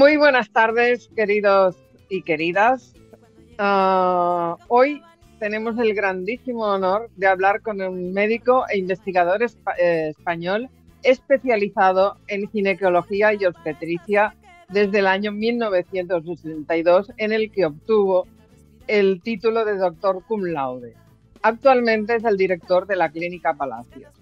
Muy buenas tardes, queridos y queridas. Ah, hoy tenemos el grandísimo honor de hablar con un médico e investigador eh, español especializado en ginecología y obstetricia desde el año 1962, en el que obtuvo el título de doctor cum laude. Actualmente es el director de la Clínica Palacios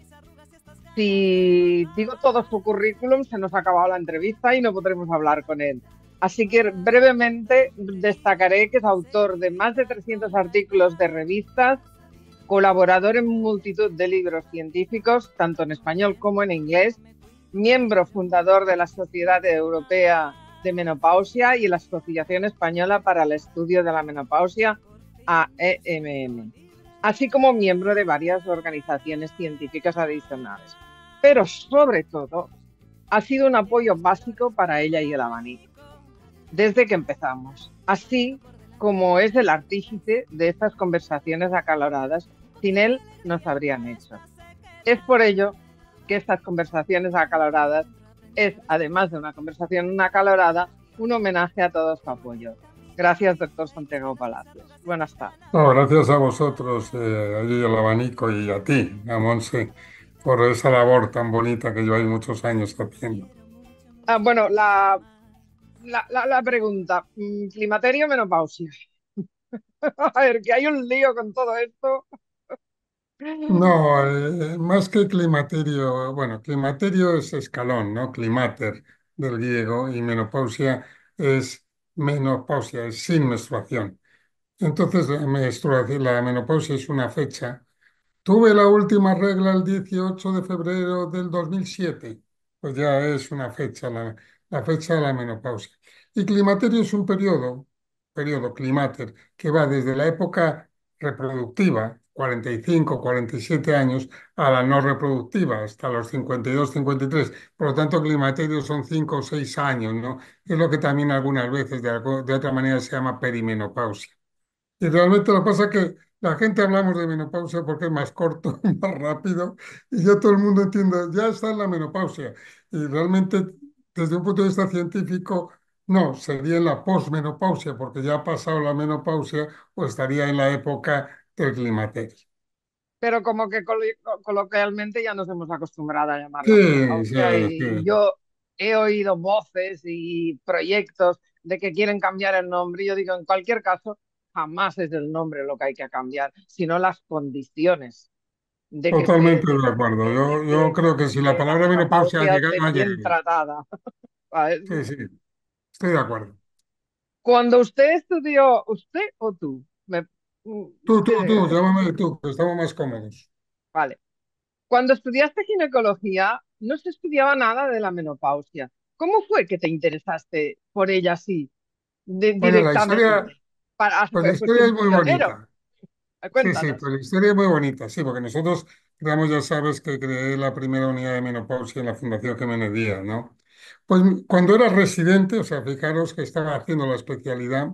si digo todo su currículum, se nos ha acabado la entrevista y no podremos hablar con él. Así que brevemente destacaré que es autor de más de 300 artículos de revistas, colaborador en multitud de libros científicos, tanto en español como en inglés, miembro fundador de la Sociedad Europea de Menopausia y la Asociación Española para el Estudio de la Menopausia, AEMM, así como miembro de varias organizaciones científicas adicionales pero sobre todo ha sido un apoyo básico para ella y el abanico, desde que empezamos, así como es el artífice de estas conversaciones acaloradas, sin él no se habrían hecho. Es por ello que estas conversaciones acaloradas es, además de una conversación acalorada, un homenaje a todo su apoyo. Gracias, doctor Santiago Palacios. Buenas tardes. gracias a vosotros, eh, y el abanico y a ti, a por esa labor tan bonita que yo hay muchos años haciendo. Ah, bueno, la, la, pregunta, mm, climaterio o menopausia. A ver, que hay un lío con todo esto. No, eh, más que climaterio, bueno, climaterio es escalón, ¿no? Climater del griego y menopausia es menopausia, es sin menstruación. Entonces la menopausia es una fecha Tuve la última regla el 18 de febrero del 2007, pues ya es una fecha, la, fecha de la menopausia. Y climaterio es un periodo, periodo climater, que va desde la época reproductiva, 45, 47 años, a la no reproductiva, hasta los 52, 53. Por lo tanto, climaterio son 5 o 6 años, ¿no? Es lo que también algunas veces, de, de otra manera, se llama perimenopausia. Y realmente lo que pasa es que la gente hablamos de menopausia porque es más corto, más rápido, y ya todo el mundo entiende, ya está en la menopausia. Y realmente, desde un punto de vista científico, no, sería en la posmenopausia, porque ya ha pasado la menopausia o estaría en la época del climaterio. Pero como que coloquialmente ya nos hemos acostumbrado a llamarla sí, Sí, sí. Yo he oído voces y proyectos de que quieren cambiar el nombre. y Yo digo, en cualquier caso, jamás es el nombre lo que hay que cambiar, sino las condiciones. Totalmente de acuerdo. Yo, creo que si la palabra menopausia ha llegado, ayer... sí, sí. Estoy de acuerdo. Cuando usted estudió, ¿usted o tú? Mm, tú, tú, tú, llámame tú, estamos más cómodos. Vale. Cuando estudiaste ginecología, no se estudiaba nada de la menopausia. ¿Cómo fue que te interesaste por ella así? De, pues la pues, historia es muy bonita. Ah, sí, sí, pues la historia es muy bonita, sí, porque nosotros digamos ya sabes, que creé la primera unidad de menopausia en la Fundación Jiménez Díaz, ¿no? Pues cuando era residente, o sea, fijaros que estaba haciendo la especialidad,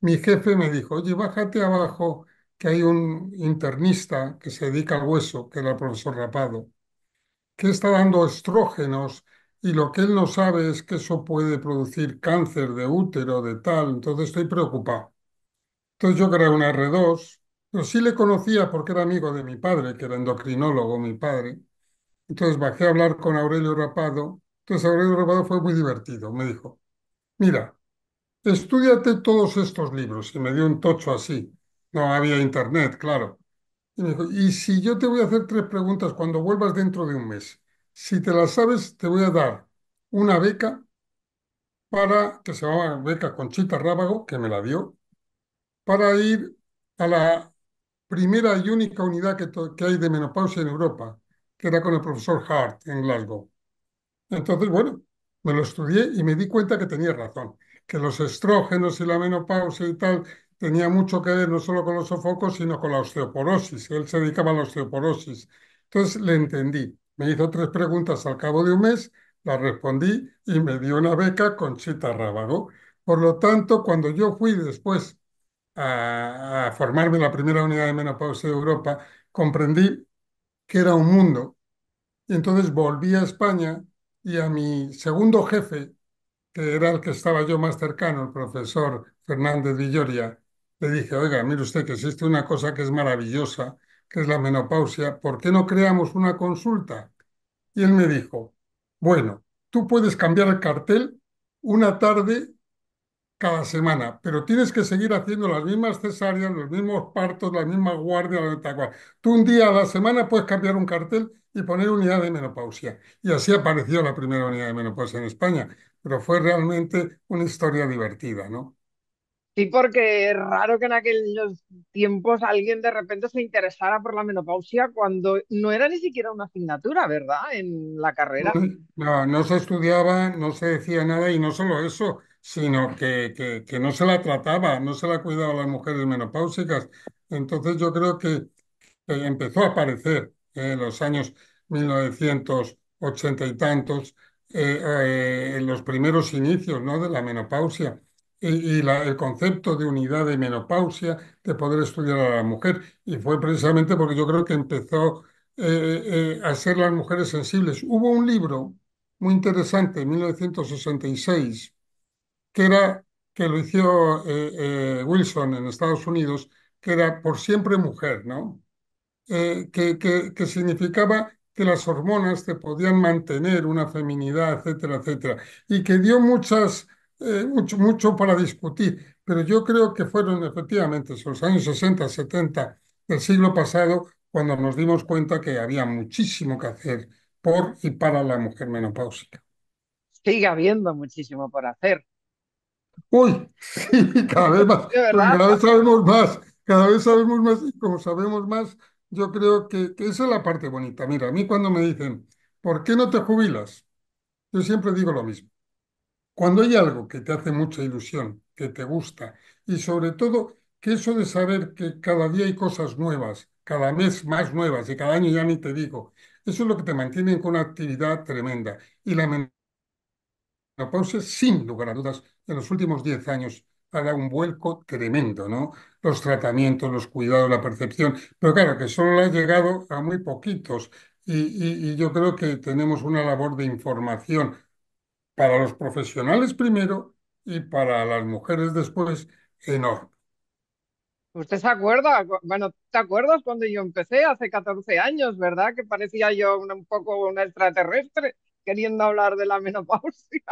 mi jefe me dijo, oye, bájate abajo, que hay un internista que se dedica al hueso, que era el profesor Rapado, que está dando estrógenos y lo que él no sabe es que eso puede producir cáncer de útero, de tal, entonces estoy preocupado. Entonces yo creé una R2, pero sí le conocía porque era amigo de mi padre, que era endocrinólogo mi padre. Entonces bajé a hablar con Aurelio Rapado. Entonces Aurelio Rapado fue muy divertido. Me dijo, mira, estudiate todos estos libros. Y me dio un tocho así. No había internet, claro. Y me dijo, y si yo te voy a hacer tres preguntas cuando vuelvas dentro de un mes, si te las sabes, te voy a dar una beca para, que se llama Beca Conchita Rábago, que me la dio, para ir a la primera y única unidad que, hay de menopausia en Europa, que era con el profesor Hart en Glasgow. Entonces, bueno, me lo estudié y me di cuenta que tenía razón, que los estrógenos y la menopausia y tal tenía mucho que ver no solo con los sofocos, sino con la osteoporosis. Él se dedicaba a la osteoporosis. Entonces le entendí. Me hizo tres preguntas al cabo de un mes, las respondí y me dio una beca con Chita Rábago. Por lo tanto, cuando yo fui después a, formarme la primera unidad de menopausia de Europa, comprendí que era un mundo. Y entonces volví a España y a mi segundo jefe, que era el que estaba yo más cercano, el profesor Fernández Villoria, le dije, oiga, mire usted que existe una cosa que es maravillosa, que es la menopausia, ¿por qué no creamos una consulta? Y él me dijo, bueno, tú puedes cambiar el cartel una tarde cada semana, pero tienes que seguir haciendo las mismas cesáreas, los mismos partos, las mismas guardias, la cual. Tú un día a la semana puedes cambiar un cartel y poner unidad de menopausia. Y así apareció la primera unidad de menopausia en España, pero fue realmente una historia divertida, ¿no? Sí, porque es raro que en aquellos tiempos alguien de repente se interesara por la menopausia cuando no era ni siquiera una asignatura, ¿verdad? En la carrera. No, no se estudiaba, no se decía nada y no solo eso, sino que, que, no se la trataba, no se la cuidaba a las mujeres menopáusicas. Entonces yo creo que, empezó a aparecer en los años 1980 y tantos, eh, eh, en los primeros inicios ¿no? de la menopausia y, el concepto de unidad de menopausia, de poder estudiar a la mujer. Y fue precisamente porque yo creo que empezó eh, a ser las mujeres sensibles. Hubo un libro muy interesante en 1966 que era que lo hizo eh, eh, Wilson en Estados Unidos, que era por siempre mujer, ¿no? Eh, que, que, que, significaba que las hormonas te podían mantener una feminidad, etcétera, etcétera, y que dio muchas, mucho, mucho para discutir, pero yo creo que fueron efectivamente los años 60, 70 del siglo pasado cuando nos dimos cuenta que había muchísimo que hacer por y para la mujer menopáusica. Sigue habiendo muchísimo por hacer. Uy, cada vez más, cada vez sabemos más, cada vez sabemos más y como sabemos más, yo creo que, esa es la parte bonita. Mira, a mí cuando me dicen, ¿por qué no te jubilas? Yo siempre digo lo mismo. Cuando hay algo que te hace mucha ilusión, que te gusta y sobre todo que eso de saber que cada día hay cosas nuevas, cada mes más nuevas y cada año ya ni te digo, eso es lo que te mantiene con una actividad tremenda. Y la menopausia, sin lugar a dudas, en los últimos 10 años ha dado un vuelco tremendo, ¿no? Los tratamientos, los cuidados, la percepción, pero claro, que solo ha llegado a muy poquitos y, yo creo que tenemos una labor de información para los profesionales primero y para las mujeres después enorme. ¿Usted se acuerda? Bueno, ¿te acuerdas cuando yo empecé hace 14 años, verdad? Que parecía yo un poco un extraterrestre queriendo hablar de la menopausia.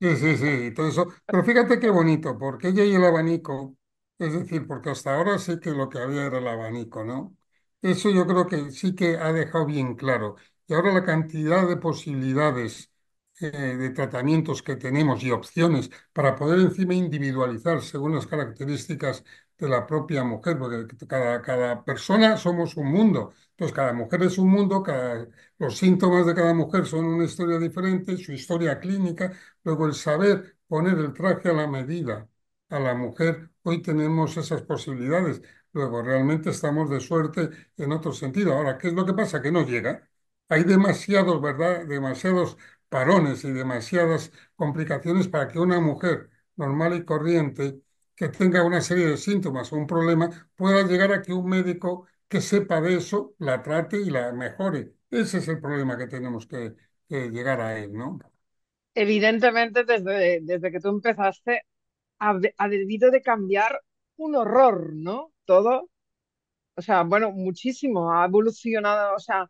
Sí, sí, sí, todo eso. Pero fíjate qué bonito, porque ella y el abanico, es decir, porque hasta ahora sí que lo que había era el abanico, ¿no? Eso yo creo que sí que ha dejado bien claro. Y ahora la cantidad de posibilidades eh, de tratamientos que tenemos y opciones para poder encima individualizar según las características de la propia mujer, porque cada, cada persona somos un mundo. Entonces, cada mujer es un mundo, cada, los síntomas de cada mujer son una historia diferente, su historia clínica, luego el saber poner el traje a la medida a la mujer. Hoy tenemos esas posibilidades, luego realmente estamos de suerte en otro sentido. Ahora, ¿qué es lo que pasa? Que no llega. Hay demasiados, ¿verdad? Demasiados parones y demasiadas complicaciones para que una mujer normal y corriente que tenga una serie de síntomas o un problema pueda llegar a que un médico que sepa de eso, la trate y la mejore. Ese es el problema que tenemos que, llegar a él, ¿no? Evidentemente, desde, desde que tú empezaste, ha, debido de cambiar un horror, ¿no? Todo. O sea, bueno, muchísimo. Ha evolucionado, o sea,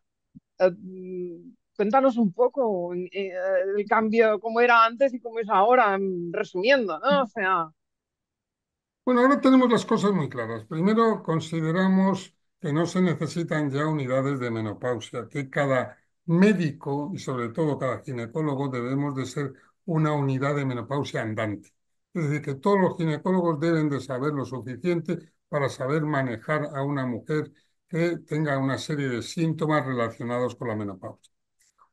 eh, mm, cuéntanos un poco eh, el cambio, cómo era antes y cómo es ahora, resumiendo, ¿no? O sea. Bueno, ahora tenemos las cosas muy claras. Primero consideramos que no se necesitan ya unidades de menopausia, que cada médico y sobre todo cada ginecólogo debemos de ser una unidad de menopausia andante. Es decir, que todos los ginecólogos deben de saber lo suficiente para saber manejar a una mujer que tenga una serie de síntomas relacionados con la menopausia.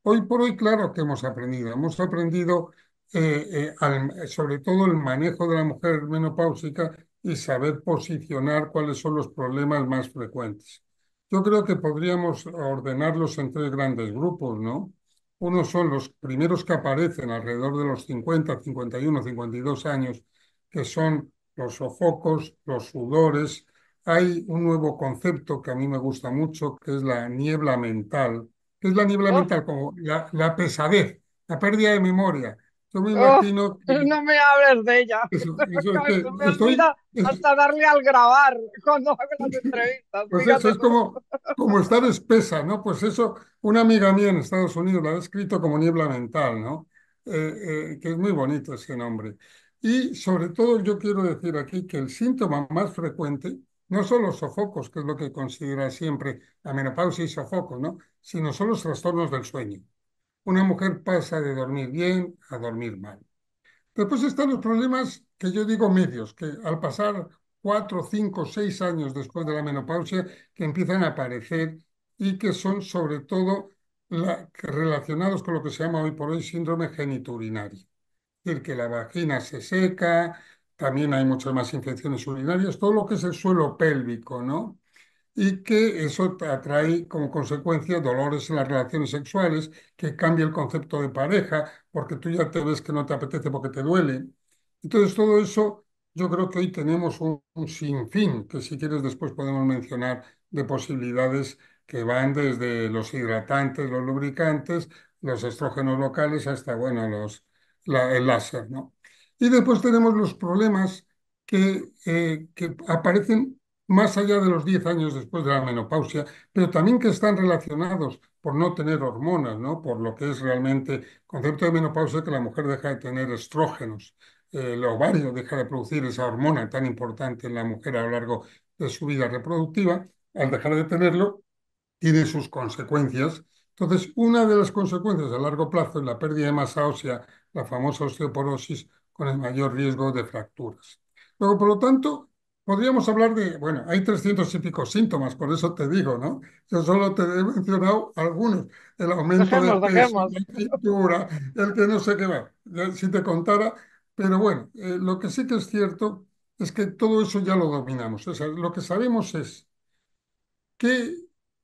Hoy por hoy, claro que hemos aprendido. Hemos aprendido eh, eh, sobre todo el manejo de la mujer menopáusica y saber posicionar cuáles son los problemas más frecuentes. Yo creo que podríamos ordenarlos en tres grandes grupos, ¿no? Uno son los primeros que aparecen alrededor de los 50, 51, 52 años, que son los sofocos, los sudores. Hay un nuevo concepto que a mí me gusta mucho, que es la niebla mental. es la niebla oh. mental? Como la pesadez, la pérdida de memoria, Oh, no me hables de ella. hasta darle al grabar cuando hago las entrevistas. Pues eso es como, como estar espesa, ¿no? Pues eso, una amiga mía en Estados Unidos la ha escrito como niebla mental, ¿no? Eh, eh, que es muy bonito ese nombre. Y sobre todo yo quiero decir aquí que el síntoma más frecuente no son los sofocos, que es lo que considera siempre la menopausia y sofocos, ¿no? sino son los trastornos del sueño una mujer pasa de dormir bien a dormir mal. Después están los problemas que yo digo medios, que al pasar cuatro, cinco, seis años después de la menopausia, que empiezan a aparecer y que son sobre todo relacionados con lo que se llama hoy por hoy síndrome genitourinario. Es decir, que la vagina se seca, también hay muchas más infecciones urinarias, todo lo que es el suelo pélvico, ¿no? y que eso atrae como consecuencia dolores en las relaciones sexuales, que cambia el concepto de pareja, porque tú ya te ves que no te apetece porque te duele. Entonces todo eso, yo creo que hoy tenemos un, sinfín, que si quieres después podemos mencionar, de posibilidades que van desde los hidratantes, los lubricantes, los estrógenos locales, hasta, bueno, los, el láser, ¿no? Y después tenemos los problemas que, eh, que aparecen más allá de los 10 años después de la menopausia, pero también que están relacionados por no tener hormonas, ¿no? por lo que es realmente el concepto de menopausia que la mujer deja de tener estrógenos, eh, el ovario deja de producir esa hormona tan importante en la mujer a lo largo de su vida reproductiva, al dejar de tenerlo, tiene sus consecuencias. Entonces, una de las consecuencias a largo plazo es la pérdida de masa ósea, la famosa osteoporosis, con el mayor riesgo de fracturas. Luego, por lo tanto, podríamos hablar de, bueno, hay trescientos y pico síntomas, por eso te digo, ¿no? Yo solo te he mencionado algunos. El aumento de la el que no sé qué va, si te contara. Pero bueno, eh, lo que sí que es cierto es que todo eso ya lo dominamos. O lo que sabemos es que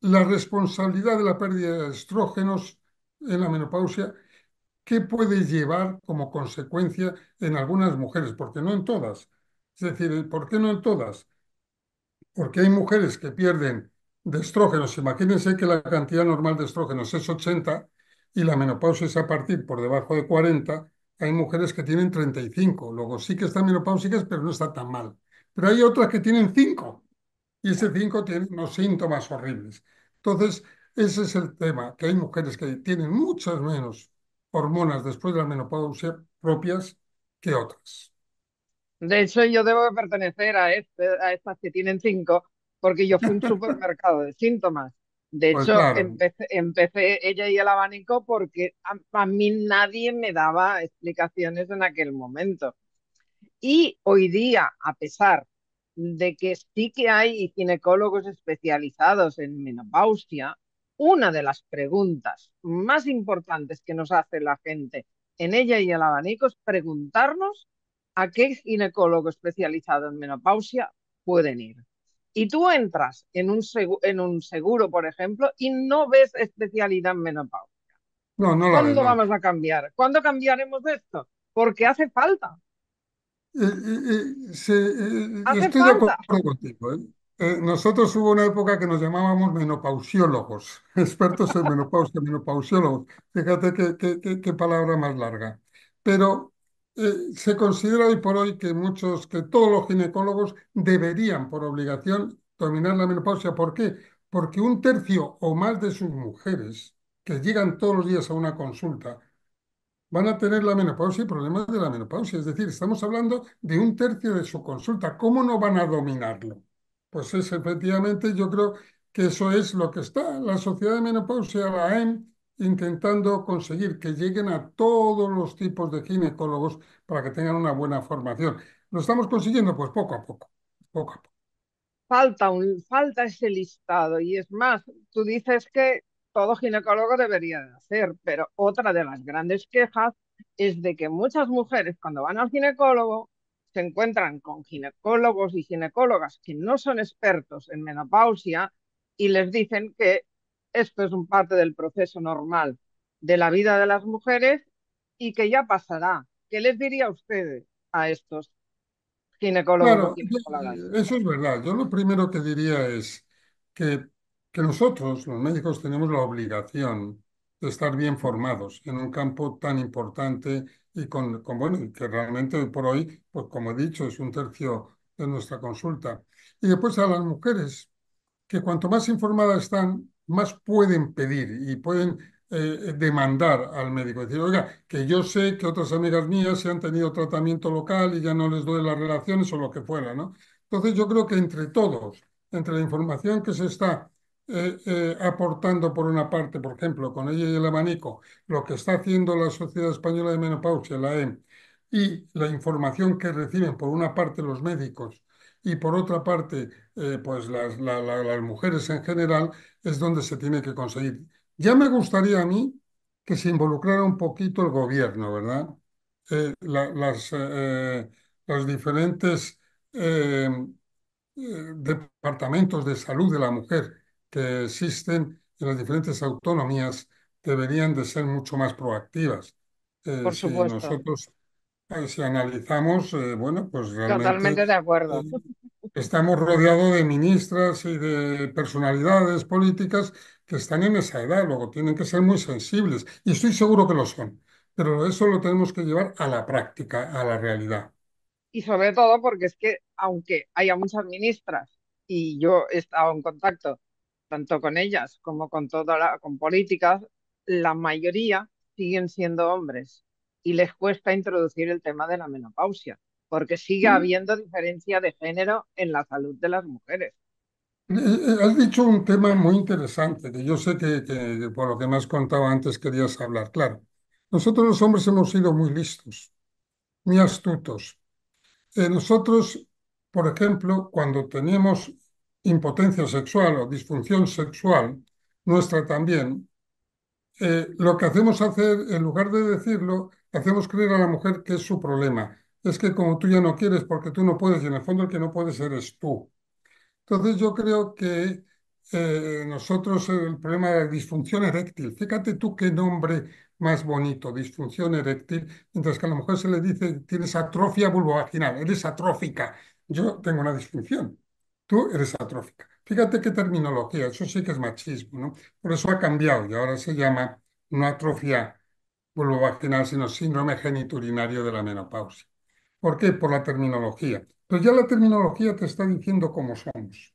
la responsabilidad de la pérdida de estrógenos en la menopausia, ¿qué puede llevar como consecuencia en algunas mujeres? Porque no en todas es decir, ¿por qué no en todas? Porque hay mujeres que pierden de estrógenos. Imagínense que la cantidad normal de estrógenos es 80 y la menopausia es a partir por debajo de 40. Hay mujeres que tienen 35. Luego sí que están menopáusicas, pero no está tan mal. Pero hay otras que tienen 5 y ese 5 tiene unos síntomas horribles. Entonces, ese es el tema, que hay mujeres que tienen muchas menos hormonas después de la menopausia propias que otras. De hecho, yo debo pertenecer este, a, estas que tienen cinco, porque yo fui un supermercado de síntomas. De pues hecho, empecé, ella y el abanico porque a, mí nadie me daba explicaciones en aquel momento. Y hoy día, a pesar de que sí que hay ginecólogos especializados en menopausia, una de las preguntas más importantes que nos hace la gente en ella y el abanico es preguntarnos ¿a qué ginecólogo especializado en menopausia pueden ir? Y tú entras en un, seguro, en un seguro, por ejemplo, y no ves especialidad en menopausia. No, no ¿Cuándo vamos a cambiar? ¿Cuándo cambiaremos esto? Porque hace falta. nosotros hubo una época que nos llamábamos menopausiólogos, expertos en menopausia, menopausiólogos. Fíjate qué, qué palabra más larga. Pero eh, se considera hoy por hoy que muchos, que todos los ginecólogos deberían por obligación dominar la menopausia. ¿Por qué? Porque un tercio o más de sus mujeres que llegan todos los días a una consulta van a tener la menopausia y problemas de la menopausia. Es decir, estamos hablando de un tercio de su consulta. ¿Cómo no van a dominarlo? Pues es efectivamente, yo creo que eso es lo que está. La Sociedad de Menopausia, la AEM, intentando conseguir que lleguen a todos los tipos de ginecólogos para que tengan una buena formación. ¿Lo estamos consiguiendo? Pues poco a poco, poco Falta, un, falta ese listado y es más, tú dices que todo ginecólogo debería de hacer, pero otra de las grandes quejas es de que muchas mujeres cuando van al ginecólogo se encuentran con ginecólogos y ginecólogas que no son expertos en menopausia y les dicen que esto es un parte del proceso normal de la vida de las mujeres y que ya pasará. ¿Qué les diría usted a estos ginecólogos? eso es verdad. Yo lo primero que diría es que, que nosotros, los médicos, tenemos la obligación de estar bien formados en un campo tan importante y con, con bueno, que realmente por hoy, pues como he dicho, es un tercio de nuestra consulta. Y después a las mujeres, que cuanto más informadas están, más pueden pedir y pueden eh, demandar al médico. Decir, oiga, que yo sé que otras amigas mías se han tenido tratamiento local y ya no les doy las relaciones o lo que fuera, ¿no? Entonces yo creo que entre todos, entre la información que se está eh, eh, aportando por una parte, por ejemplo, con ella y el abanico, lo que está haciendo la Sociedad Española de Menopausia, la EM, y la información que reciben por una parte los médicos y por otra parte, pues las, las mujeres en general, es donde se tiene que conseguir. Ya me gustaría a mí que se involucrara un poquito el gobierno, ¿verdad? Eh, las, eh, eh, los diferentes departamentos de salud de la mujer que existen en las diferentes autonomías deberían de ser mucho más proactivas. Por supuesto. Si nosotros si analizamos, bueno, pues realmente... Totalmente de acuerdo estamos rodeados de ministras y de personalidades políticas que están en esa edad, luego tienen que ser muy sensibles, y estoy seguro que lo son, pero eso lo tenemos que llevar a la práctica, a la realidad. Y sobre todo porque es que, aunque haya muchas ministras, y yo he estado en contacto tanto con ellas como con toda la, con políticas, la mayoría siguen siendo hombres y les cuesta introducir el tema de la menopausia porque sigue habiendo diferencia de género en la salud de las mujeres. Eh, eh, has dicho un tema muy interesante, que yo sé que, por lo que me has contado antes querías hablar, claro. Nosotros los hombres hemos sido muy listos, muy astutos. Eh, nosotros, por ejemplo, cuando tenemos impotencia sexual o disfunción sexual, nuestra también, lo que hacemos hacer, en lugar de decirlo, hacemos creer a la mujer que es su problema es que como tú ya no quieres, porque tú no puedes, y en el fondo el que no puedes eres tú. Entonces yo creo que eh, nosotros eh, el problema de disfunción eréctil, fíjate tú qué nombre más bonito, disfunción eréctil, mientras que a lo mejor se le dice tienes atrofia vulvovaginal, eres atrófica. Yo tengo una disfunción, tú eres atrófica. Fíjate qué terminología, eso sí que es machismo, ¿no? Por eso ha cambiado y ahora se llama no atrofia vulvovaginal, sino síndrome geniturinario de la menopausia. ¿Por qué? Por la terminología. Pero pues ya la terminología te está diciendo cómo somos.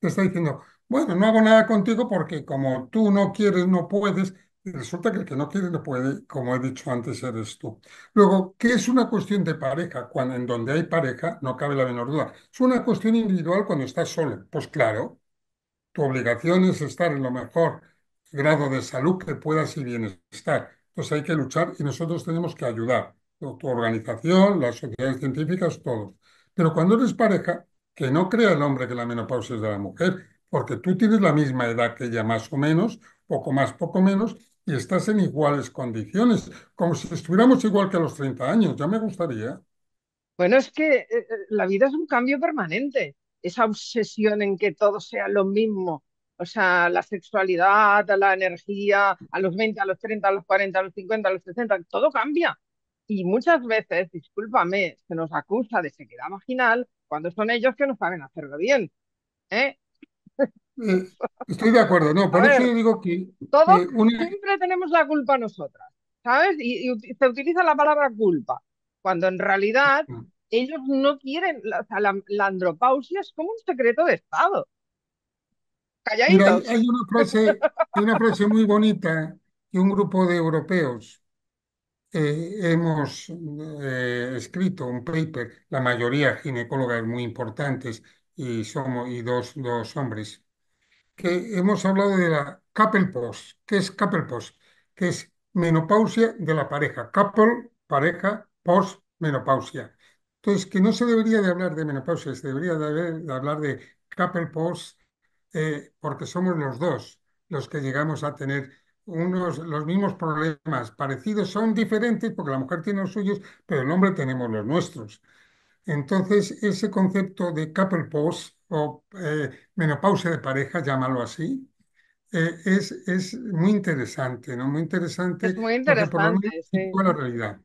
Te está diciendo, bueno, no hago nada contigo porque como tú no quieres, no puedes, y resulta que el que no quiere, no puede, como he dicho antes, eres tú. Luego, ¿qué es una cuestión de pareja? Cuando en donde hay pareja, no cabe la menor duda. Es una cuestión individual cuando estás solo. Pues claro, tu obligación es estar en lo mejor grado de salud que puedas y bienestar. Entonces hay que luchar y nosotros tenemos que ayudar tu, organización, las sociedades científicas, todos. Pero cuando eres pareja, que no crea el hombre que la menopausia es de la mujer, porque tú tienes la misma edad que ella, más o menos, poco más, poco menos, y estás en iguales condiciones, como si estuviéramos igual que a los 30 años, ya me gustaría. Bueno, es que eh, eh, la vida es un cambio permanente, esa obsesión en que todo sea lo mismo, o sea, la sexualidad, la energía, a los 20, a los 30, a los 40, a los 50, a los 60, todo cambia. Y muchas veces, discúlpame, se nos acusa de sequedad vaginal cuando son ellos que no saben hacerlo bien. ¿eh? Eh, estoy de acuerdo, no, por eso yo digo que. siempre tenemos la culpa nosotras, ¿sabes? Y, se utiliza la palabra culpa, cuando en realidad ellos no quieren. La, andropausia es como un secreto de Estado. hay, una frase, hay una frase muy bonita que un grupo de europeos eh, hemos eh, escrito un paper, la mayoría ginecólogas muy importantes y somos y dos, dos hombres, que hemos hablado de la couple post. ¿Qué es couple post? Que es menopausia de la pareja. Couple, pareja, post, menopausia. Entonces, que no se debería de hablar de menopausia, se debería de, hablar de couple post eh, porque somos los dos los que llegamos a tener unos, los mismos problemas parecidos, son diferentes porque la mujer tiene los suyos, pero el hombre tenemos los nuestros. Entonces, ese concepto de couple pause o eh, menopausia de pareja, llámalo así, eh, es, es, muy interesante, ¿no? Muy interesante. Es muy interesante. realidad.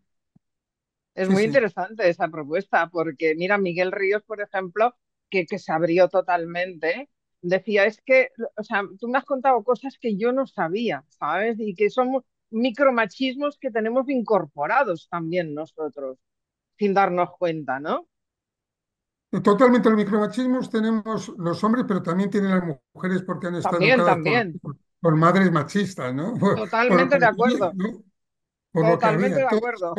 Es muy interesante esa propuesta, porque mira, Miguel Ríos, por ejemplo, que, que se abrió totalmente decía, es que, o sea, tú me has contado cosas que yo no sabía, ¿sabes? Y que somos micromachismos que tenemos incorporados también nosotros, sin darnos cuenta, ¿no? Totalmente los micromachismos tenemos los hombres, pero también tienen las mujeres porque han estado también, también. Por, madres machistas, ¿no? Totalmente de acuerdo. Totalmente de acuerdo.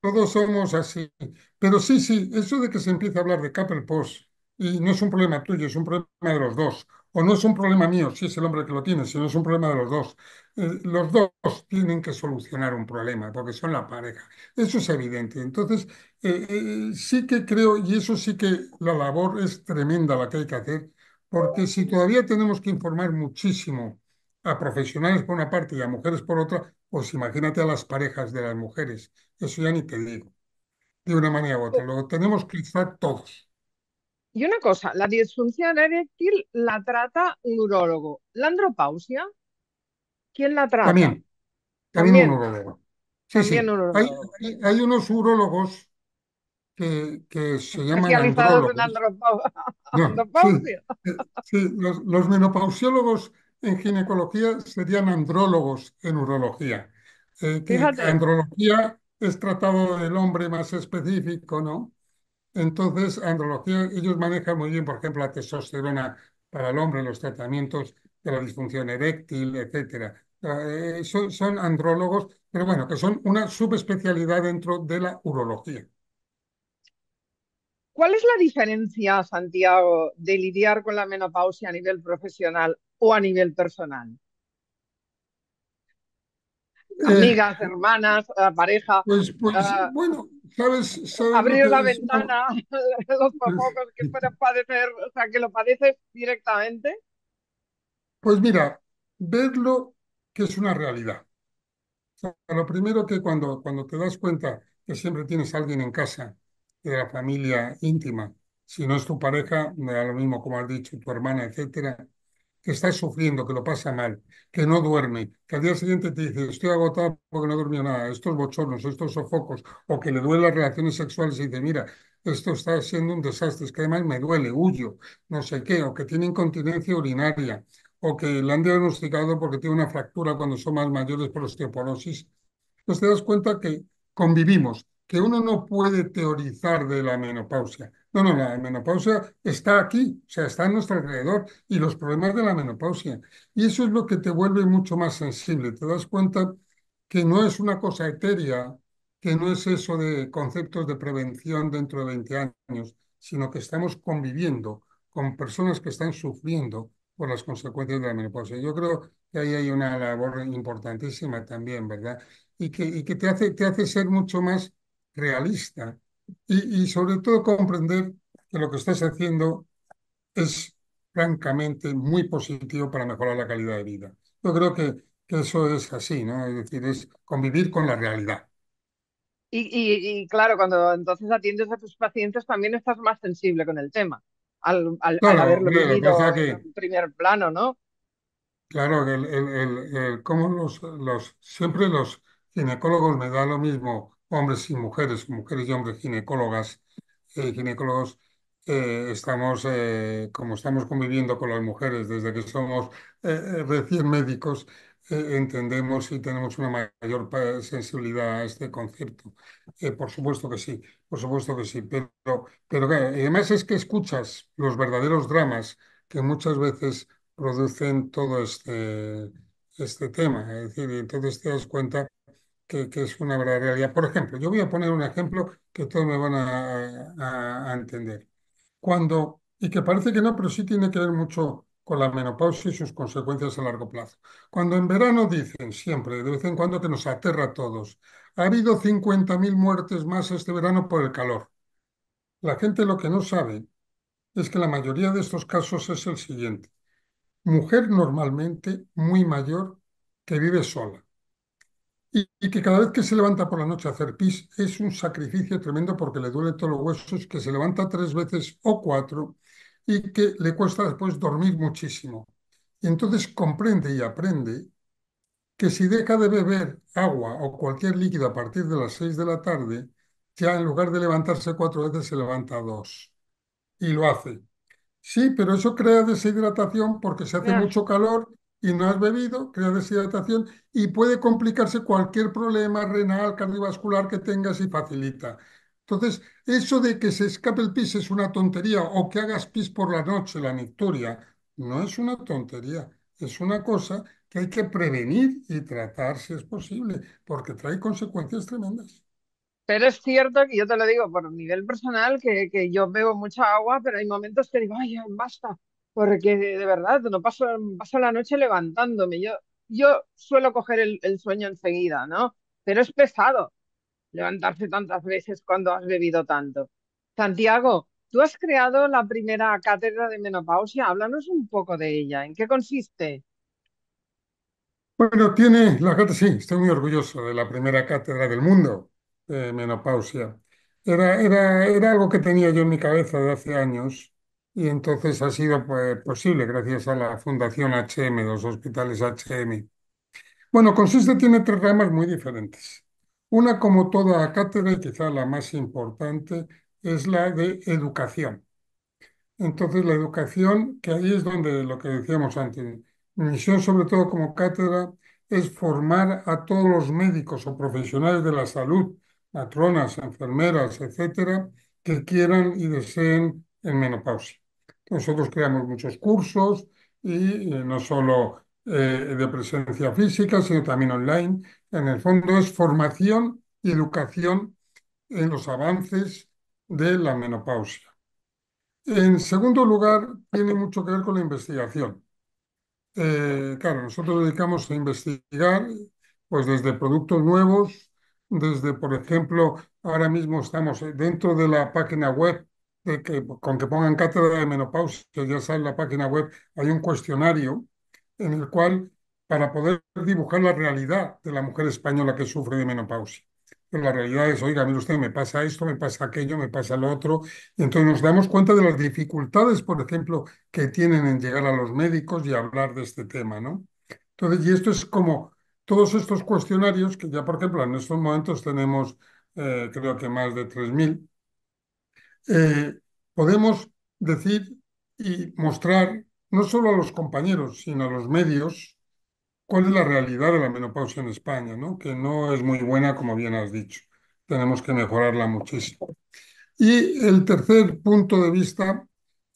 Todos, somos así. Pero sí, sí, eso de que se empieza a hablar de couple post y no es un problema tuyo, es un problema de los dos. O no es un problema mío, si es el hombre que lo tiene, sino es un problema de los dos. Eh, los dos tienen que solucionar un problema porque son la pareja. Eso es evidente. Entonces, eh, eh, sí que creo, y eso sí que la labor es tremenda la que hay que hacer, porque si todavía tenemos que informar muchísimo a profesionales por una parte y a mujeres por otra, pues imagínate a las parejas de las mujeres. Eso ya ni te digo. De una manera u otra. Lo tenemos que estar todos. Y una cosa, la disfunción eréctil la trata un urólogo. ¿La andropausia? ¿Quién la trata? También, también, un urólogo. sí. Hay, unos urólogos que, se llaman andrólogos. En Sí, los, menopausiólogos en ginecología serían andrólogos en urología. Eh, andrología es tratado del hombre más específico, ¿no? Entonces, andrología, ellos manejan muy bien, por ejemplo, la testosterona para el hombre, los tratamientos de la disfunción eréctil, etcétera. Ah, eh, son, son, andrólogos, pero bueno, que son una subespecialidad dentro de la urología. ¿Cuál es la diferencia, Santiago, de lidiar con la menopausia a nivel profesional o a nivel personal? Eh, amigas, hermanas, eh, pareja. Pues, pues eh, bueno, sabes, abrir la ventana, los pocos que puedan padecer, o sea, que lo padeces directamente. Pues mira, verlo que es una realidad. lo primero que cuando, cuando te das cuenta que siempre tienes a alguien en casa de la familia íntima, si no es tu pareja, da lo mismo como has dicho, tu hermana, etcétera, que está sufriendo, que lo pasa mal, que no duerme, que al día siguiente te dice, estoy agotado porque no dormía nada, estos bochornos, estos sofocos, o que le duelen las relaciones sexuales y dice, mira, esto está siendo un desastre, es que además me duele, huyo, no sé qué, o que tiene incontinencia urinaria, o que la han diagnosticado porque tiene una fractura cuando son más mayores por osteoporosis. Entonces pues te das cuenta que convivimos, que uno no puede teorizar de la menopausia, no, no, la menopausia está aquí, o sea, está a nuestro alrededor y los problemas de la menopausia. Y eso es lo que te vuelve mucho más sensible. Te das cuenta que no es una cosa etérea, que no es eso de conceptos de prevención dentro de 20 años, sino que estamos conviviendo con personas que están sufriendo por las consecuencias de la menopausia. Yo creo que ahí hay una labor importantísima también, ¿verdad? Y que, y que te, hace, te hace ser mucho más realista y, sobre todo comprender que lo que estás haciendo es francamente muy positivo para mejorar la calidad de vida. Yo creo que, que eso es así, ¿no? Es decir, es convivir con la realidad. Y, y, claro, cuando entonces atiendes a tus pacientes también estás más sensible con el tema, al, al, haberlo vivido en primer plano, ¿no? Claro, como los, los, siempre los ginecólogos me da lo mismo hombres y mujeres, mujeres y hombres ginecólogas, eh, ginecólogos, eh, estamos, eh, como estamos conviviendo con las mujeres desde que somos recién médicos, entendemos y tenemos una mayor sensibilidad a este concepto. por supuesto que sí, por supuesto que sí, pero, pero además es que escuchas los verdaderos dramas que muchas veces producen todo este, este tema. Es decir, entonces te das cuenta que, es una verdadera realidad. Por ejemplo, yo voy a poner un ejemplo que todos me van a, a entender. Cuando, y que parece que no, pero sí tiene que ver mucho con la menopausia y sus consecuencias a largo plazo. Cuando en verano dicen siempre, de vez en cuando que nos aterra a todos, ha habido 50.000 muertes más este verano por el calor. La gente lo que no sabe es que la mayoría de estos casos es el siguiente. Mujer normalmente muy mayor que vive sola, y, que cada vez que se levanta por la noche a hacer pis es un sacrificio tremendo porque le duelen todos los huesos, que se levanta tres veces o cuatro y que le cuesta después dormir muchísimo. Y entonces comprende y aprende que si deja de beber agua o cualquier líquido a partir de las seis de la tarde, ya en lugar de levantarse cuatro veces se levanta dos. Y lo hace. Sí, pero eso crea deshidratación porque se hace mucho calor y no has bebido, crea deshidratación y puede complicarse cualquier problema renal, cardiovascular que tengas y facilita. Entonces, eso de que se escape el pis es una tontería o que hagas pis por la noche, la nicturia, no es una tontería, es una cosa que hay que prevenir y tratar si es posible, porque trae consecuencias tremendas. Pero es cierto que yo te lo digo por nivel personal, que, que yo bebo mucha agua, pero hay momentos que digo, ay, basta, porque de verdad, no paso, la noche levantándome. Yo, yo suelo coger el, sueño enseguida, ¿no? Pero es pesado levantarse tantas veces cuando has bebido tanto. Santiago, tú has creado la primera cátedra de menopausia. Háblanos un poco de ella. ¿En qué consiste? Bueno, tiene la cátedra, sí, estoy muy orgulloso de la primera cátedra del mundo de menopausia. Era, era, era algo que tenía yo en mi cabeza de hace años y entonces ha sido pues, posible gracias a la Fundación HM, los hospitales HM. Bueno, Consiste tiene tres ramas muy diferentes. Una, como toda cátedra, y quizá la más importante, es la de educación. Entonces, la educación, que ahí es donde lo que decíamos antes, misión sobre todo como cátedra es formar a todos los médicos o profesionales de la salud, matronas, enfermeras, etcétera, que quieran y deseen en menopausia. Nosotros creamos muchos cursos y eh, no solo eh, de presencia física, sino también online. En el fondo es formación y educación en los avances de la menopausia. En segundo lugar, tiene mucho que ver con la investigación. Eh, claro, nosotros dedicamos a investigar pues desde productos nuevos, desde, por ejemplo, ahora mismo estamos dentro de la página web con que pongan cátedra de menopausia, ya sale la página web, hay un cuestionario en el cual, para poder dibujar la realidad de la mujer española que sufre de menopausia. Pero la realidad es, oiga, mire usted, me pasa esto, me pasa aquello, me pasa lo otro, y entonces nos damos cuenta de las dificultades, por ejemplo, que tienen en llegar a los médicos y hablar de este tema, ¿no? Entonces, y esto es como todos estos cuestionarios, que ya, por ejemplo, en estos momentos tenemos, eh, creo que más de 3.000, eh, podemos decir y mostrar no solo a los compañeros, sino a los medios, cuál es la realidad de la menopausia en España, ¿no? que no es muy buena, como bien has dicho. Tenemos que mejorarla muchísimo. Y el tercer punto de vista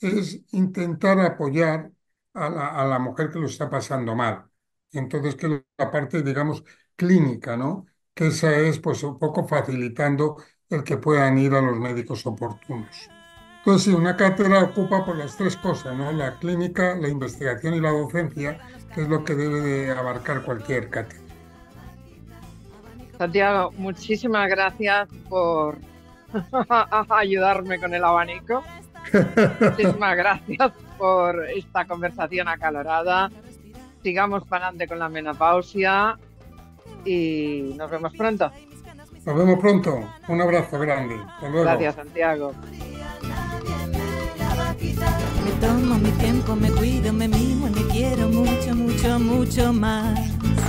es intentar apoyar a la, a la mujer que lo está pasando mal. Entonces, que la parte, digamos, clínica, ¿no? Que esa es, pues, un poco facilitando el que puedan ir a los médicos oportunos. Entonces, una cátedra ocupa por pues, las tres cosas, ¿no? La clínica, la investigación y la docencia, que es lo que debe abarcar cualquier cátedra. Santiago, muchísimas gracias por ayudarme con el abanico. muchísimas gracias por esta conversación acalorada. Sigamos para adelante con la menopausia y nos vemos pronto. Nos vemos pronto. Un abrazo grande. Gracias, Santiago. Me tomo mi tiempo, me cuido, me mimo y me quiero mucho, mucho, mucho más.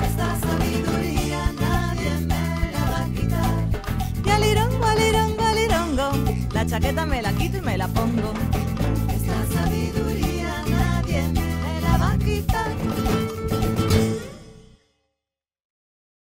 Esta sabiduría nadie me la va a quitar. Galirongo, alirongo, alirongo, la chaqueta me la quito y me la pongo. Esta sabiduría nadie me la va a quitar.